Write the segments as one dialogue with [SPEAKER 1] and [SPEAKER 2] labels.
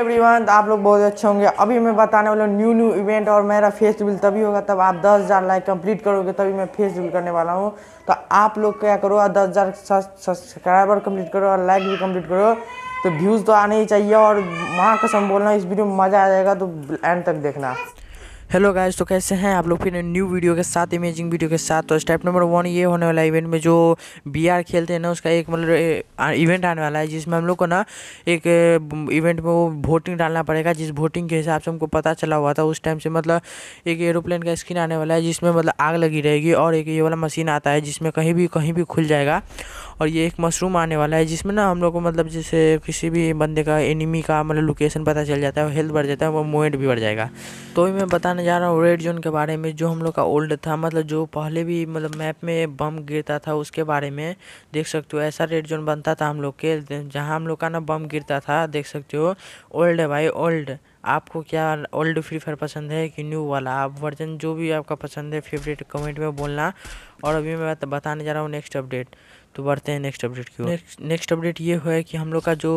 [SPEAKER 1] everyone आप लोग बहुत अच्छे होंगे अभी मैं बताने वाला हूँ न्यू न्यू इवेंट और मेरा फेस रिविल तभी होगा तब आप दस हज़ार लाइक कंप्लीट करोगे तभी मैं फेस रिविल करने वाला हूँ तो आप लोग क्या करो दस हज़ार सब्सक्राइबर कंप्लीट करो और लाइक भी कंप्लीट करो तो व्यूज़ तो आने ही चाहिए और वहाँ कसम बोलना इस वीडियो में मज़ा आ जाएगा तो एंड तक देखना हेलो गाइस तो कैसे हैं आप लोग फिर न्यू वीडियो के साथ इमेजिंग वीडियो के साथ तो स्टेप नंबर वन ये होने वाला इवेंट में जो बीआर खेलते हैं ना उसका एक मतलब इवेंट आने वाला है जिसमें हम लोग को ना एक इवेंट में वो वोटिंग डालना पड़ेगा जिस वोटिंग के हिसाब से हमको पता चला हुआ था उस टाइम से मतलब एक एरोप्लेन का स्क्रीन आने वाला है जिसमें मतलब आग लगी रहेगी और एक ये वाला मशीन आता है जिसमें कहीं भी कहीं भी खुल जाएगा और ये एक मशरूम आने वाला है जिसमें ना हम लोग को मतलब जैसे किसी भी बंदे का एनिमी का मतलब लोकेशन पता चल जाता है और हेल्थ बढ़ जाता है वो मोवेंट भी बढ़ जाएगा तो भी मैं बताने जा रहा हूँ रेड जोन के बारे में जो हम लोग का ओल्ड था मतलब जो पहले भी मतलब मैप में बम गिरता था उसके बारे में देख सकते हो ऐसा रेड जोन बनता था हम लोग के जहाँ हम लोग का ना बम गिरता था देख सकते हो ओल्ड है भाई ओल्ड आपको क्या ओल्ड फ्री फायर पसंद है कि न्यू वाला आप वर्जन जो भी आपका पसंद है फेवरेट कमेंट में बोलना और अभी मैं बताने जा रहा हूँ नेक्स्ट अपडेट तो बढ़ते हैं नेक्स्ट अपडेट की ओर नेक्स्ट अपडेट ये हुआ है कि हम लोग का जो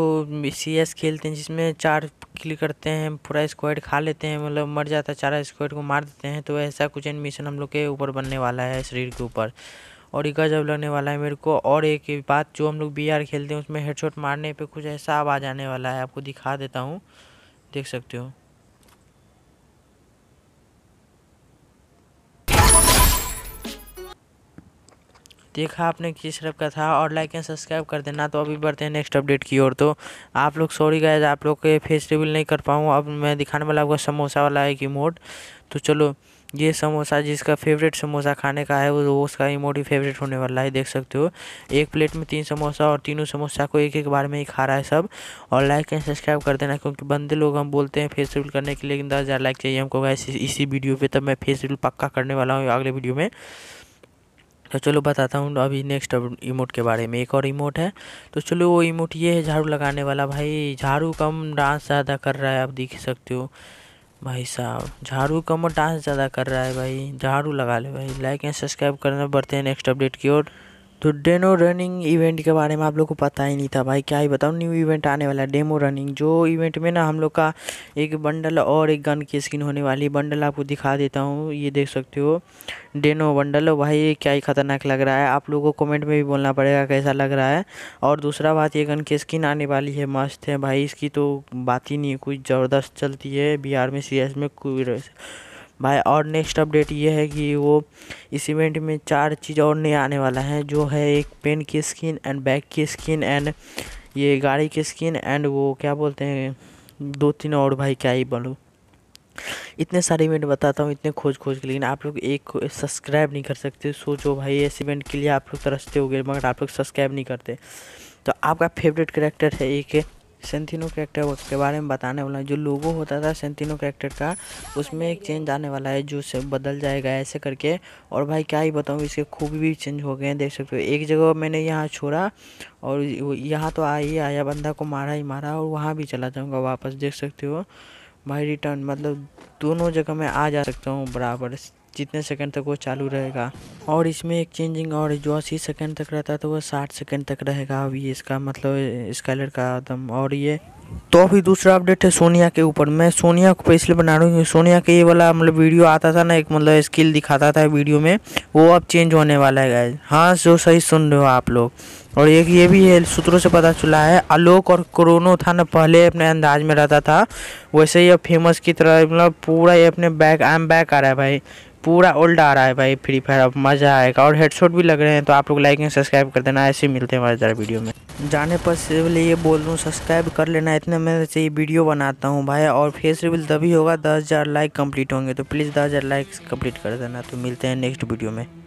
[SPEAKER 1] सी एस खेलते हैं जिसमें चार किल करते हैं पूरा स्क्वाड खा लेते हैं मतलब मर जाता है चारा स्क्वाड को मार देते हैं तो ऐसा कुछ एनमिशन हम लोग के ऊपर बनने वाला है शरीर के ऊपर और एक गजब लगने वाला है मेरे को और एक बात जो हम लोग बी खेलते हैं उसमें हेडशॉट मारने पर कुछ ऐसा आवाज़ आने वाला है आपको दिखा देता हूँ देख सकते हो देखा आपने किस तरफ का था और लाइक एंड सब्सक्राइब कर देना तो अभी बढ़ते हैं नेक्स्ट अपडेट की ओर तो आप लोग सॉरी गए आप लोग के फेस रिवील नहीं कर पाऊँ अब मैं दिखाने वाला आपको समोसा वाला है कि मोड तो चलो ये समोसा जिसका फेवरेट समोसा खाने का है वो तो उसका इमोटी फेवरेट होने वाला है देख सकते हो एक प्लेट में तीन समोसा और तीनों समोसा को एक एक बार में ही खा रहा है सब और लाइक एंड सब्सक्राइब कर देना क्योंकि बंदे लोग हम बोलते हैं फेस रिल करने के लिए लेकिन दस हज़ार लाइक चाहिए हमको गैस इसी वीडियो पर तब मैं फेस रिल पक्का करने वाला हूँ अगले वीडियो में तो चलो बताता हूँ अभी नेक्स्ट इमोट के बारे में एक और इमोट है तो चलो वो इमोट ये है झाड़ू लगाने वाला भाई झाड़ू कम डांस ज़्यादा कर रहा है आप देख सकते हो भाई साहब झाड़ू का डांस ज़्यादा कर रहा है भाई झाड़ू लगा ले भाई लाइक एंड सब्सक्राइब करना बढ़ते हैं नेक्स्ट अपडेट की ओर तो डेनो रनिंग इवेंट के बारे में आप लोग को पता ही नहीं था भाई क्या ही बताऊँ न्यू इवेंट आने वाला है डेमो रनिंग जो इवेंट में ना हम लोग का एक बंडल और एक गन की स्किन होने वाली बंडल आपको दिखा देता हूँ ये देख सकते हो डेनो बंडल भाई क्या ही खतरनाक लग रहा है आप लोगों को कमेंट में भी बोलना पड़ेगा कैसा लग रहा है और दूसरा बात ये गन की स्किन आने वाली है मस्त है भाई इसकी तो बात ही नहीं है कुछ ज़बरदस्त चलती है बिहार में सी में कोई भाई और नेक्स्ट अपडेट ये है कि वो इस इवेंट में चार चीज़ और नया आने वाला है जो है एक पेन की स्किन एंड बैग की स्किन एंड ये गाड़ी की स्किन एंड वो क्या बोलते हैं दो तीन और भाई क्या ही बोलूँ इतने सारे इवेंट बताता हूँ इतने खोज खोज के लेकिन आप लोग एक सब्सक्राइब नहीं कर सकते सोचो भाई इस इवेंट के लिए आप लोग तरसते हो गए मगर आप लोग सब्सक्राइब नहीं करते तो आपका फेवरेट करेक्टर है एक सेंथिनो करेक्टर के बारे में बताने वाला है जो लोगो होता था सेंथिनो करेक्टर का उसमें एक चेंज आने वाला है जो से बदल जाएगा ऐसे करके और भाई क्या ही बताऊँ इसके खूब भी चेंज हो गए हैं देख सकते हो एक जगह मैंने यहाँ छोड़ा और यहाँ तो आ ही आया बंदा को मारा ही मारा और वहाँ भी चला जाऊँगा वापस देख सकते हो भाई रिटर्न मतलब दोनों जगह मैं आ जा सकता हूँ बराबर जितने सेकंड तक वो चालू रहेगा और इसमें एक चेंजिंग और जो अस्सी सेकंड तक रहता था तो वो साठ सेकंड तक रहेगा अभी इसका मतलब स्काइलर का एकदम और ये तो अभी दूसरा अपडेट है सोनिया के ऊपर मैं सोनिया को इसलिए बना रहा हूँ सोनिया के ये वाला मतलब वीडियो आता था ना एक मतलब स्किल दिखाता था वीडियो में वो अब चेंज होने वाला है हाँ जो सही सुन रहे हो आप लोग और एक ये भी है सूत्रों से पता चला है आलोक और क्रोनो था ना पहले अपने अंदाज में रहता था वैसे ही अब फेमस की तरह मतलब पूरा ये अपने बैक आई एम बैक आ रहा है भाई पूरा ओल्ड आ रहा है भाई फ्री फायर अब मज़ा आएगा और हेडशॉट भी लग रहे हैं तो आप लोग लाइक एंड सब्सक्राइब कर देना ऐसे मिलते हैं हमारे वीडियो में जाने पर सिर्फ ये बोल रहा हूँ सब्सक्राइब कर लेना इतने में से ये वीडियो बनाता हूँ भाई और फेस रिविल तभी होगा दस हज़ार लाइक कम्प्लीट होंगे तो प्लीज़ दस हज़ार लाइक कम्प्लीट कर देना तो मिलते हैं नेक्स्ट वीडियो में